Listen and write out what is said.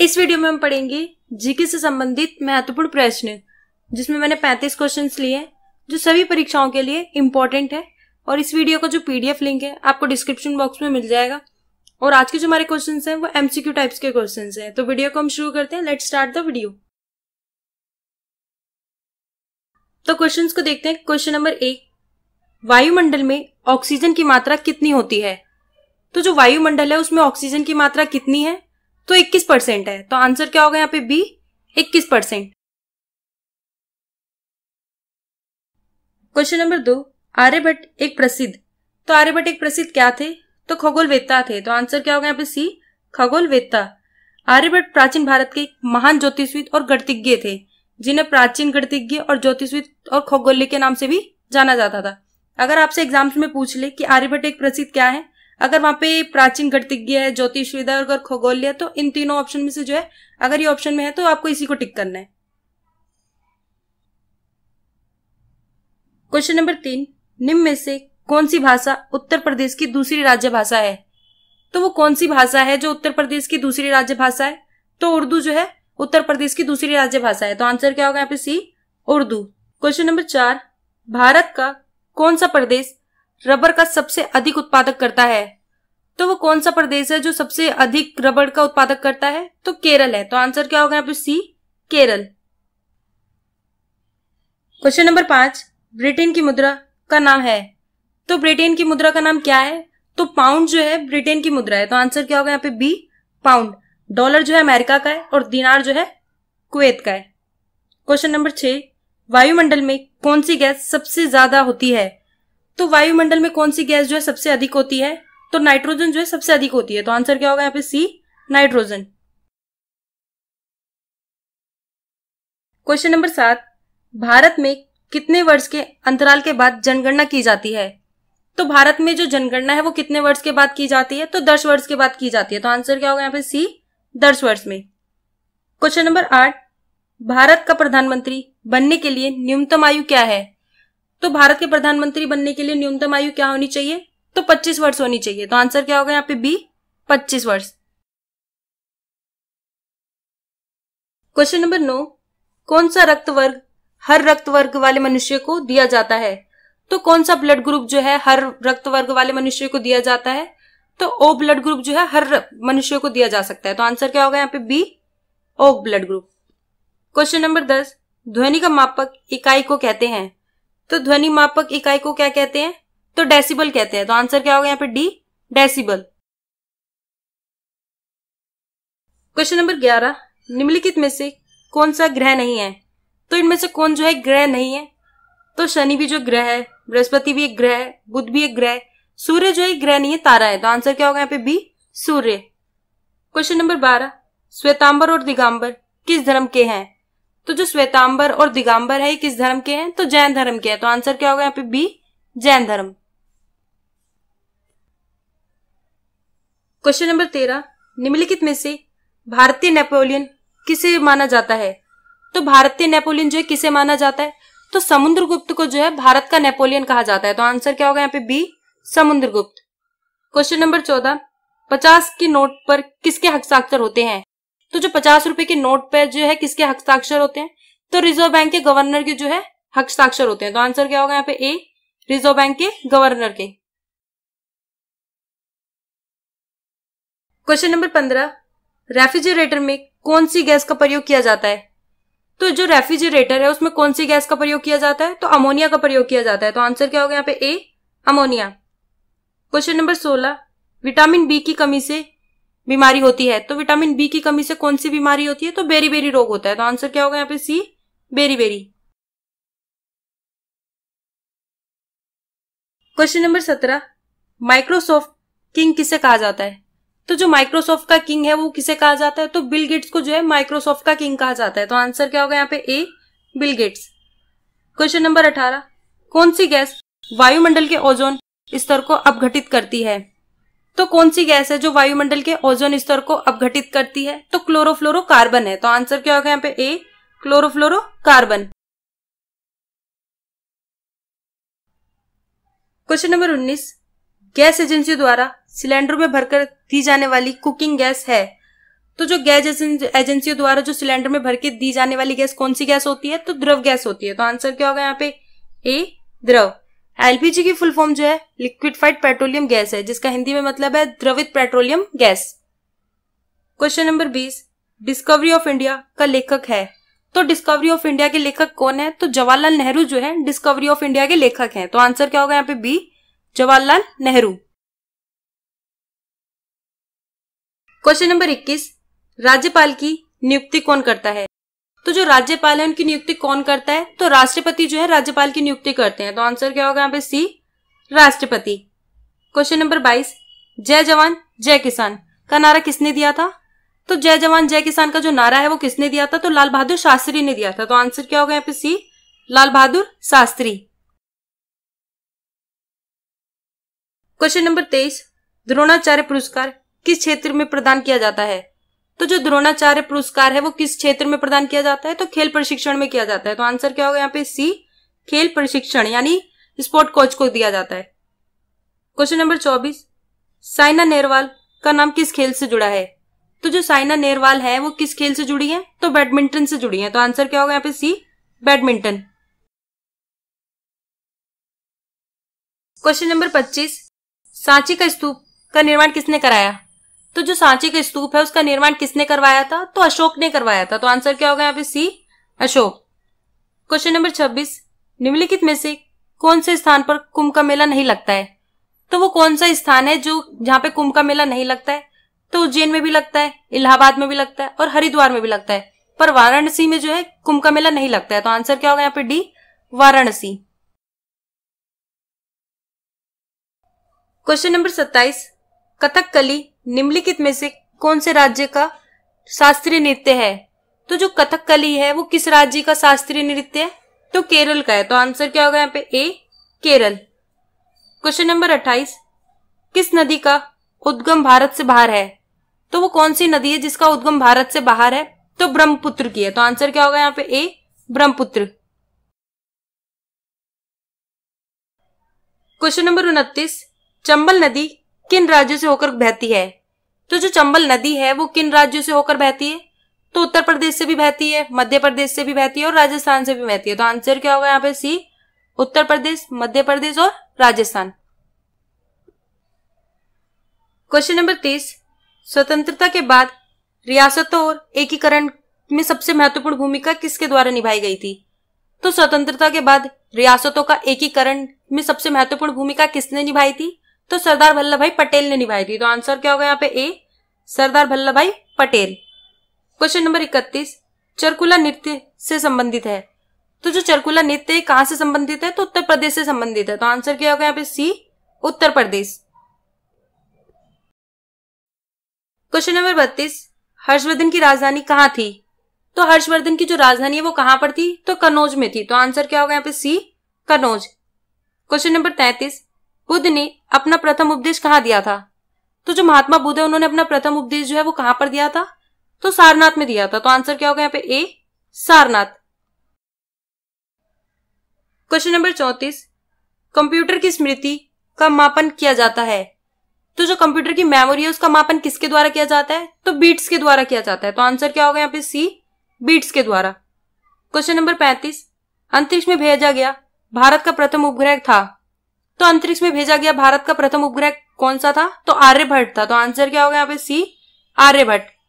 इस वीडियो में हम पढ़ेंगे जीके से संबंधित महत्वपूर्ण प्रश्न जिसमें मैंने 35 क्वेश्चंस लिए हैं जो सभी परीक्षाओं के लिए इम्पोर्टेंट है और इस वीडियो का जो पीडीएफ लिंक है आपको डिस्क्रिप्शन बॉक्स में मिल जाएगा और आज के जो हमारे क्वेश्चन हैं वो एमसीक्यू टाइप्स के क्वेश्चन हैं तो वीडियो को हम शुरू करते हैं लेट स्टार्ट द वीडियो तो क्वेश्चन को देखते हैं क्वेश्चन नंबर एक वायुमंडल में ऑक्सीजन की मात्रा कितनी होती है तो जो वायुमंडल है उसमें ऑक्सीजन की मात्रा कितनी है तो 21 परसेंट है तो आंसर क्या होगा यहाँ पे बी 21 परसेंट क्वेश्चन नंबर दो आर्यभट्ट एक प्रसिद्ध तो आर्यभट्ट एक प्रसिद्ध क्या थे तो खगोल वेत्ता थे तो आंसर क्या होगा यहाँ पे सी खगोल वेत्ता आर्यभट्ट प्राचीन भारत के एक महान ज्योतिषविद और गणितज्ञ थे जिन्हें प्राचीन गणितज्ञ और ज्योतिषविद और खगोल्य के नाम से भी जाना जाता था अगर आपसे एग्जाम्स में पूछ ले कि आर्यभट्ट एक प्रसिद्ध क्या है अगर वहां पे प्राचीन गणतिज्ञ है ज्योतिष विद्या और खगोल्य तो इन तीनों ऑप्शन में से जो है अगर ये ऑप्शन में है तो आपको इसी को टिक करना है क्वेश्चन नंबर तीन निम्न में से कौन सी भाषा उत्तर प्रदेश की दूसरी राज्य भाषा है तो वो कौन सी भाषा है जो उत्तर प्रदेश की दूसरी राज्य भाषा है तो उर्दू जो है उत्तर प्रदेश की दूसरी राज्य भाषा है तो आंसर क्या होगा यहाँ पे सी उर्दू क्वेश्चन नंबर चार भारत का कौन सा प्रदेश रबर का सबसे अधिक उत्पादक करता है तो वो कौन सा प्रदेश है जो सबसे अधिक रबड़ का उत्पादक करता है तो केरल है तो आंसर क्या होगा यहाँ पे सी केरल क्वेश्चन नंबर पांच ब्रिटेन की मुद्रा का नाम है तो ब्रिटेन की मुद्रा का नाम क्या है तो पाउंड जो है ब्रिटेन की मुद्रा है तो आंसर क्या होगा यहाँ पे बी पाउंड डॉलर जो है अमेरिका का है और दिनार जो है कुवैत का है क्वेश्चन नंबर छह वायुमंडल में कौन सी गैस सबसे ज्यादा होती है तो वायुमंडल में कौन सी गैस जो है सबसे अधिक होती है तो नाइट्रोजन जो है सबसे अधिक होती है तो आंसर क्या होगा यहाँ पे सी नाइट्रोजन क्वेश्चन नंबर सात भारत में कितने वर्ष के अंतराल के बाद जनगणना की जाती है तो भारत में जो जनगणना है वो कितने वर्ष के बाद की जाती है तो दस वर्ष के बाद की जाती है तो आंसर क्या होगा यहाँ पे सी दस वर्ष में क्वेश्चन नंबर आठ भारत का प्रधानमंत्री बनने के लिए न्यूनतम आयु क्या है तो भारत के प्रधानमंत्री बनने के लिए न्यूनतम आयु क्या होनी चाहिए तो 25 वर्ष होनी चाहिए तो आंसर क्या होगा यहाँ पे बी 25 वर्ष क्वेश्चन नंबर नो कौन सा रक्त वर्ग हर रक्त वर्ग वाले मनुष्य को दिया जाता है तो कौन सा ब्लड ग्रुप जो है हर रक्त वर्ग वाले मनुष्य को दिया जाता है तो ओ ब्लड ग्रुप जो है हर मनुष्य को दिया जा सकता है तो आंसर क्या होगा यहाँ पे B O blood group question number दस ध्वनि का मापक इकाई को कहते हैं तो ध्वनि मापक इकाई को क्या कहते हैं तो डेसिबल कहते हैं तो आंसर क्या होगा यहाँ पे डी डेसिबल क्वेश्चन नंबर ग्यारह निम्नलिखित में से कौन सा ग्रह नहीं है तो इनमें से कौन जो है ग्रह नहीं है तो शनि भी जो ग्रह है बृहस्पति भी एक ग्रह है बुद्ध भी एक ग्रह है सूर्य जो है ग्रह नहीं है तारा है तो आंसर क्या होगा यहाँ पे बी सूर्य क्वेश्चन नंबर बारह श्वेतांबर और दिगंबर किस धर्म के हैं तो जो श्वेतांबर और दिगंबर है किस धर्म के हैं तो जैन धर्म के हैं तो आंसर क्या होगा यहाँ पे बी जैन धर्म क्वेश्चन नंबर तेरह निम्नलिखित में से भारतीय नेपोलियन किसे माना जाता है तो भारतीय नेपोलियन जो है किसे माना जाता है तो समुद्रगुप्त को जो है भारत का नेपोलियन कहा जाता है तो आंसर क्या होगा यहाँ पे बी समुद्रगुप्त क्वेश्चन नंबर चौदह पचास के नोट पर किसके हस्ताक्षर होते हैं तो जो पचास रुपए के नोट पर जो है किसके हस्ताक्षर होते हैं तो रिजर्व बैंक के गवर्नर के जो है हस्ताक्षर होते हैं तो आंसर क्या होगा यहाँ पे ए रिजर्व बैंक के गवर्नर के क्वेश्चन नंबर पंद्रह रेफ्रिजरेटर में कौन सी गैस का प्रयोग किया जाता है तो जो रेफ्रिजरेटर है उसमें कौन सी गैस का प्रयोग किया जाता है तो अमोनिया का प्रयोग किया जाता है तो आंसर क्या होगा यहाँ पे ए अमोनिया क्वेश्चन नंबर सोलह विटामिन बी की कमी से बीमारी होती है तो विटामिन बी की कमी से कौन सी बीमारी होती है तो बेरी बेरी रोग होता है तो आंसर क्या होगा यहाँ पे C beriberi question number सत्रह माइक्रोसॉफ्ट किंग किसे कहा जाता है तो जो माइक्रोसॉफ्ट का किंग है वो किसे कहा जाता है तो बिल गेट्स को जो है माइक्रोसॉफ्ट का किंग कहा जाता है तो आंसर क्या होगा यहाँ पे A Bill Gates question number अठारह कौन सी गैस वायुमंडल के ओजोन स्तर को अपघटित करती है तो कौन सी गैस है जो वायुमंडल के ओजोन स्तर को अपघटित करती है तो क्लोरोफ्लोरोकार्बन है तो आंसर क्या होगा यहाँ पे A chlorofluorocarbon question number 19 gas agency द्वारा सिलेंडर में भरकर दी जाने वाली कुकिंग गैस है तो जो गैस एजेंसियों द्वारा जो सिलेंडर में भर के दी जाने वाली गैस कौन सी गैस होती है तो द्रव गैस होती है तो आंसर क्या होगा यहाँ पे ए द्रव एलपीजी की फुल फॉर्म जो है लिक्विडफाइड पेट्रोलियम गैस है जिसका हिंदी में मतलब है द्रवित पेट्रोलियम गैस क्वेश्चन नंबर बीस डिस्कवरी ऑफ इंडिया का लेखक है तो डिस्कवरी ऑफ इंडिया के लेखक कौन है तो जवाहरलाल नेहरू जो है डिस्कवरी ऑफ इंडिया के लेखक हैं तो आंसर क्या होगा यहाँ पे B Jawaharlal Nehru question number 21 राज्यपाल की नियुक्ति कौन करता है तो जो राज्यपाल है उनकी नियुक्ति कौन करता है तो राष्ट्रपति जो है राज्यपाल की नियुक्ति करते हैं तो आंसर क्या होगा यहाँ पे सी राष्ट्रपति क्वेश्चन नंबर बाईस जय जवान जय किसान का नारा किसने दिया था तो जय जवान जय किसान का जो नारा है वो किसने दिया था तो लाल बहादुर शास्त्री ने दिया था तो आंसर क्या होगा यहाँ पे C Lal Bahadur Shastri question number तेईस द्रोणाचार्य पुरस्कार किस क्षेत्र में प्रदान किया जाता है तो जो द्रोणाचार्य पुरस्कार है वो किस क्षेत्र में प्रदान किया जाता है तो खेल प्रशिक्षण में किया जाता है तो आंसर क्या होगा यहाँ पे सी खेल प्रशिक्षण यानी स्पोर्ट कोच को दिया जाता है क्वेश्चन नंबर चौबीस साइना नेहरवाल का नाम किस खेल से जुड़ा है तो जो साइना नेहरवाल है वो किस खेल से जुड़ी है तो बैडमिंटन से जुड़ी है तो आंसर क्या होगा यहाँ पे सी बैडमिंटन क्वेश्चन नंबर पच्चीस सांची का स्तूप का निर्माण किसने कराया तो जो सांचे का स्तूप है उसका निर्माण किसने करवाया था तो अशोक ने करवाया था तो आंसर क्या होगा यहाँ पे सी अशोक क्वेश्चन नंबर छब्बीस निम्नलिखित में से कौन से स्थान पर कुंभ का मेला नहीं लगता है तो वो कौन सा स्थान है जो जहाँ पे कुंभ का मेला नहीं लगता है तो उज्जैन में भी लगता है इलाहाबाद में भी लगता है और हरिद्वार में भी लगता है पर वाराणसी में जो है कुंभ का मेला नहीं लगता है तो आंसर क्या होगा यहाँ पे डी वाराणसी क्वेश्चन नंबर सत्ताईस कथकली निम्नलिखित में से कौन से राज्य का शास्त्रीय नृत्य है तो जो कथकली है वो किस राज्य का शास्त्रीय नृत्य है तो केरल का है तो आंसर क्या होगा यहाँ पे ए केरल क्वेश्चन नंबर अट्ठाईस किस नदी का उद्गम भारत से बाहर है तो वो कौन सी नदी है जिसका उद्गम भारत से बाहर है तो ब्रह्मपुत्र की है तो आंसर क्या होगा यहाँ पे ए ब्रह्मपुत्र क्वेश्चन नंबर उनतीस चंबल नदी किन राज्यों से होकर बहती है तो जो चंबल नदी है वो किन राज्यों से होकर बहती है तो उत्तर प्रदेश से भी बहती है मध्य प्रदेश से भी बहती है और राजस्थान से भी बहती है तो आंसर क्या होगा यहाँ पे सी उत्तर प्रदेश मध्य प्रदेश और राजस्थान क्वेश्चन नंबर तीस स्वतंत्रता के बाद रियासतों और एकीकरण में सबसे महत्वपूर्ण भूमिका किसके द्वारा निभाई गई थी तो स्वतंत्रता के बाद रियासतों का एकीकरण में सबसे महत्वपूर्ण भूमिका किसने निभाई थी तो सरदार वल्लभ भाई पटेल ने निभाई थी तो आंसर क्या होगा यहाँ पे ए सरदार वल्लभ भाई पटेल क्वेश्चन नंबर इकतीस चरकुला नृत्य से संबंधित है तो जो चरकुला नृत्य कहाँ से संबंधित है तो उत्तर प्रदेश से संबंधित है तो आंसर क्या होगा यहाँ पे सी उत्तर प्रदेश क्वेश्चन नंबर बत्तीस हर्षवर्धन की राजधानी कहाँ थी तो हर्षवर्धन की जो राजधानी है वो कहाँ पर थी तो कन्नौज में थी तो आंसर क्या होगा यहाँ पे सी कन्नौज क्वेश्चन नंबर तैतीस बुद्ध ने अपना प्रथम उपदेश कहाँ दिया था तो जो महात्मा बुद्ध है उन्होंने अपना प्रथम उपदेश जो है वो कहां पर दिया था तो सारनाथ में दिया था तो आंसर क्या होगा यहाँ पे ए सारनाथ क्वेश्चन नंबर चौतीस कंप्यूटर की स्मृति का मापन किया जाता है तो जो कंप्यूटर की मेमोरी है उसका मापन किसके द्वारा किया जाता है तो बीट्स के द्वारा किया जाता है तो आंसर क्या होगा यहाँ पे सी बीट्स के द्वारा क्वेश्चन नंबर पैंतीस अंतरिक्ष में भेजा गया भारत का प्रथम उपग्रह था तो अंतरिक्ष में भेजा गया भारत का प्रथम उपग्रह कौन सा था तो आर्यभट्ट था तो आंसर क्या होगा यहाँ पे सी आर्यभट्ट